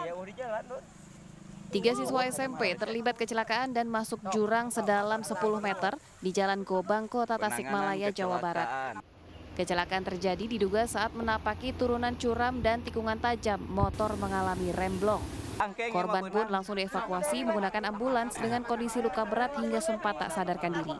Ya, Tiga siswa SMP terlibat kecelakaan dan masuk jurang sedalam 10 meter di Jalan Gobang, Kota Tasikmalaya, Jawa Barat. Kecelakaan terjadi diduga saat menapaki turunan curam dan tikungan tajam, motor mengalami remblong. Korban pun langsung dievakuasi menggunakan ambulans dengan kondisi luka berat hingga sempat tak sadarkan diri.